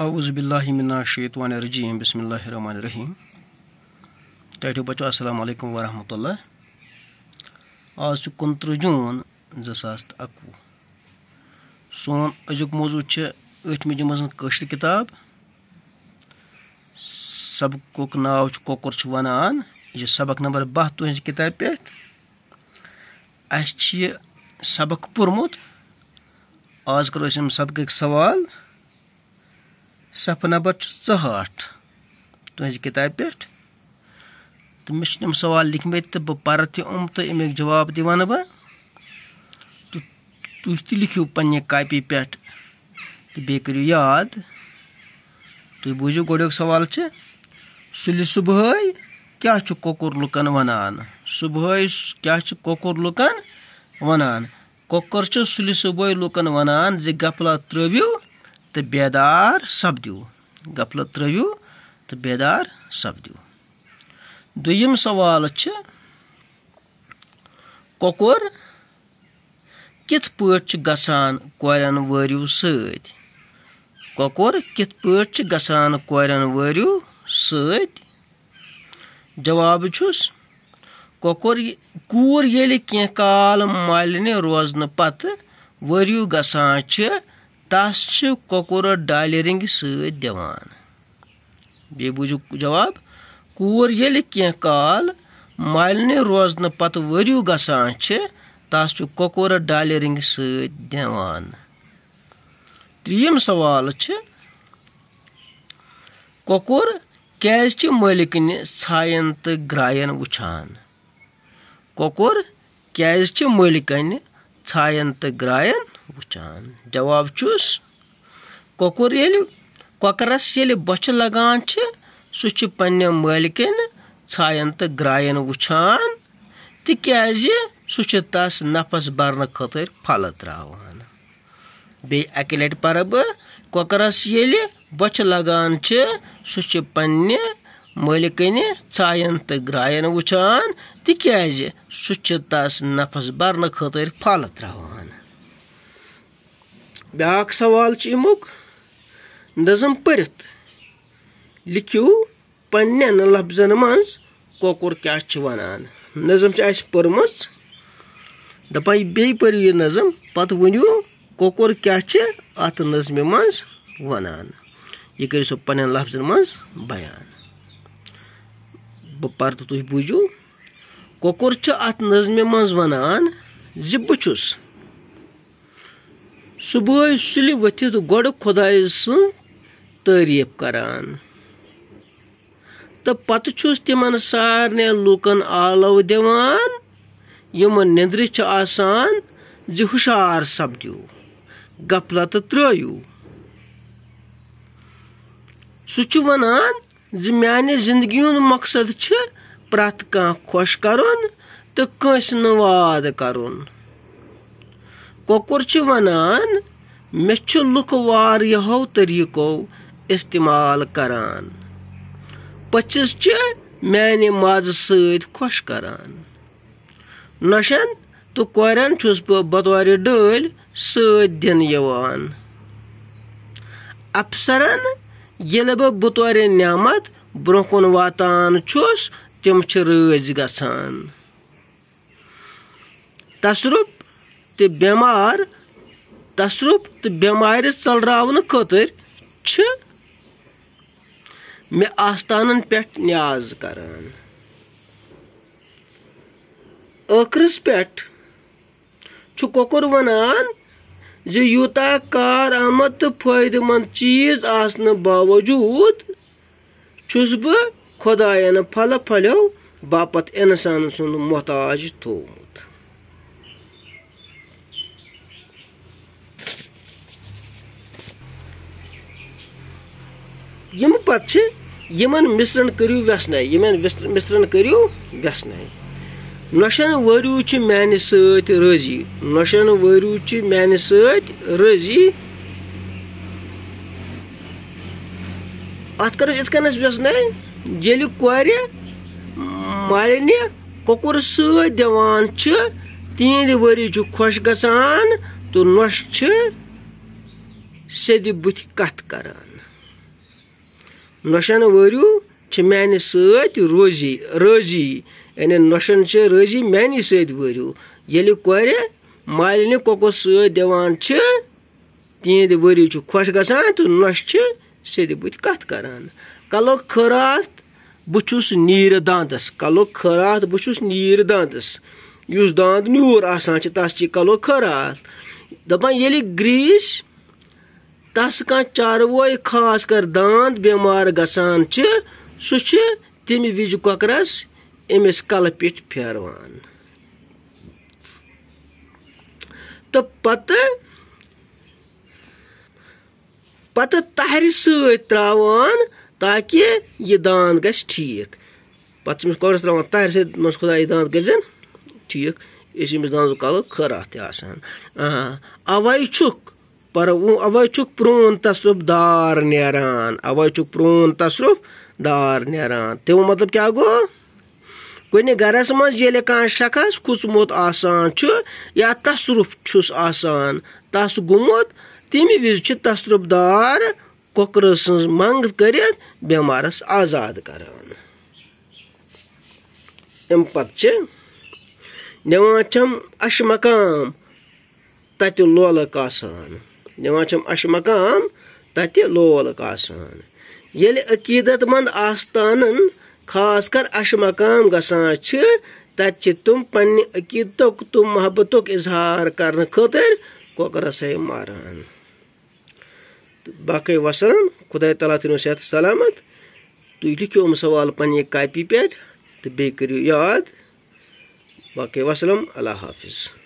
अज़बिल्लाशतवानरजीम बसमीम टैटो बचो अस्सलाम वालेकुम वरहमतुल्लाह आज कुत जून जो सास तो अकवु सोन अजु मौजू अठमि जुमस कशर किताब सबक नाव कोकुर वनान यह सबक नंबर बह तुज किताब पे अस सबक पुर्मुत आज करो सबक सवाल صفحہ نمبر ژہٹ تہذ کتاب پہ تو مے تم سوال لکھمت تو بہ پہ تم تو امیک جواب دہ بہ تو تھی تہ لکھو پنہ کاپی پہ کریو یاد تھی بوزو گۄڈیُک سوال سُلہِ صُبحٲے کیٛاہ چھُ کۄکُر لُکن وَنان صُبحٲے کیٛاہ چھُ کۄکُر لُکن وَنان کۄکُر چھُ سُلہِ صُبحٲے لُکن وَنان زِ گفلا ترٛٲوِو तो बेदार सपद्यू गफलत त्रू तो बेदार सपद दुम सवाल कोकोर कित पे गसान कोरन वरू सकोर कित पे गसान कोरन वरू सवाब कोकोर कूर ये कह काल मालिन रोजन पत वरू गसान تَس چھِ کۄکُر ڈالہِ رٔنٛگۍ سۭتۍ دِوان بیٚیہِ بوٗزِو جواب کوٗر ییٚلہِ کینٛہہ کال مالنہِ روزنہٕ پتہٕ ؤرِو گژھان چھِ تَس چھُ کۄکُر ڈالہِ رٔنٛگۍ سۭتۍ دِوان ترٛیٚیِم سوال چھِ کۄکُر کیٛازِ چھِ مٲلِکٕنہِ ژھایَن تہٕ گرٛایَن وٕچھان کۄکُر کیٛازِ چھِ مٲلِکَنہِ ژھایَن تہٕ گرٛایَن وٕچھان جواب چھُس کۄکُر ییٚلہِ کۄکرَس ییٚلہِ بۄچھِ لگان چھِ سُہ چھُ پنٛنہِ مٲلکِن ژھایَن تہٕ گرٛایَن وٕچھان تِکیٛازِ سُہ چھُ تَس نفس برنہٕ خٲطرٕ پھلہٕ ترٛاوان بیٚیہِ اَکہِ لَٹہِ پَرٕ بہٕ کۄکرَس ییٚلہِ بۄچھِ لگان چھِ سُہ چھُ پنٛنہِ مٔلِکٕنہِ ژایَن تہٕ گرٛایَن وٕچھان تِکیازِ سُہ چھِ تَس نفس برنہٕ خٲطرٕ پھل ترٛاوان بیٛاکھ سوال چھُ اَمیُک نظم پٔرِتھ لیٖکھِو پنٛنٮ۪ن لفظن منٛز کۄکُر کیٛاہ چھِ وَنان نظم چھِ اَسہِ پٔرمٕژ دَپان بیٚیہِ پٔرِو یہِ نظم پَتہٕ ؤنِو کۄکُر کیٛاہ چھِ اَتھ نظمہِ منٛز وَنان یہِ کٔرِو سُہ پنٛنٮ۪ن لفظن منٛز بیان बह पर् तो तुम कोकुर अत नजमे मज वनान जि बुस सुबह सुल व गोड खुद सारीफ कर तो पत तिम सारे लूकन आलव दिवान यम निंद्र आसान जि हुशार सपद गफलत त्रू सह ज़िम्याने ज़िंदगियों मकसद छ प्रत कहाँ खुश करुन तो कंस वाद करुन कोकुर वनान मे लुक वारियो तरीको इस्तेमाल करान पचिस माज माजि सोश करान नशन तो कौरन छुस बह बतौर डल सत दिन अफसरन ییٚلہِ بہٕ بُتورِ نعمت برٛونٛہہ کُن واتان چھُس تِم چھِ رٲزۍ گژھان تصرُف تہٕ بٮ۪مار تصرُف تہٕ بٮ۪مارِ ژٔلراونہٕ خٲطرٕ چھِ مےٚ آستانَن پٮ۪ٹھ نیاز کران ٲخرَس پٮ۪ٹھ چھُ کۄکُر وَنان زِ یوٗتاہ کار آمد تہٕ فٲیدٕ منٛد چیٖز آسنہٕ باوجوٗد چھُس بہٕ خۄدایَن پھلہٕ پھلیو باپتھ اِنسان سُنٛد محتاج تھوٚومُت یِم پَتہٕ چھِ یِمَن مِسرَن کٔرِو وٮ۪سنَے یِمَن مِسرَن کٔرِو وٮ۪سنَے نۄشَن ؤروٗ چھِ میٛانہِ سۭتۍ رٲضی نۄشَن ؤروٗ چھِ میٛانہِ سۭتۍ رٲضی اَتھ کَرو یِتھ کٔنَس وٮ۪ژھنَے ییٚلہِ کورِ مالنہِ کۄکُر سۭتۍ دِوان چھِ تِہِنٛدِ ؤری چھُ خۄش گژھان تہٕ نۄش چھِ سیٚدِ بٕتھِ کَتھ کَران نۄشَن ؤروٗ چھِ میٛانہِ سۭتۍ روزی رٲضی यानी नोशन से रजी मानी सरू ये कोर मालिन कोकोस सवान तिंद वरी खोश ग तो नोश सद बुत कत कर कलो खरात बहुस नीर दांतस कलो खरात बहुस नीर दांतस उस दांत न्यूर आसान तस कलो खरात दपान ये ग्रीस तस कह चारवो खास कर दांत बेमार ग सह तमि वज ककरस أمِس کَلہٕ پیٚٹھۍ پھیران تہٕ پَتہٕ پَتہٕ تہرِ سۭتۍ ترٛاوان تاکہِ یہِ دان گژھِ ٹھیٖک پَتہٕ چھِ أمِس گۄڈٕ ترٛاوان تہرِ سۭتۍ منٛز خۄدا یہِ دان گژھن ٹھیٖک یہِ چھِ أمِس دانُک کَلُک خٲرات تہِ آسان اَوَے چھُکھ پر اَوَے چھُکھ پرٛون تصرُف دار نیران اَوَے چھُکھ پرٛون تصرُف دار نیران تِمو مطلب کیٛاہ گوٚو कुने गरस मज ये कह शखस खुसमुत आसान या तसरुफ छुस आसान तस गुमुत तम वज तसरुफदार कोकर सज मंग कर बेमारस आजाद कर अम नवाचम अशमकाम तत लोलक आसान नवाचम अशमकाम तत लोलक आसान ये अकीदतमंद आस्तानन खास कर अश मकाम गुम पकीत तो मोहब्बत इजहार कर खर कोकर मारान बाकी वसलम खुद तला तुम सेहत सलामत तु तो लिखो सवाल पे कापि पे तो बेहू बाकी वसलम अल्लाह हाफिज़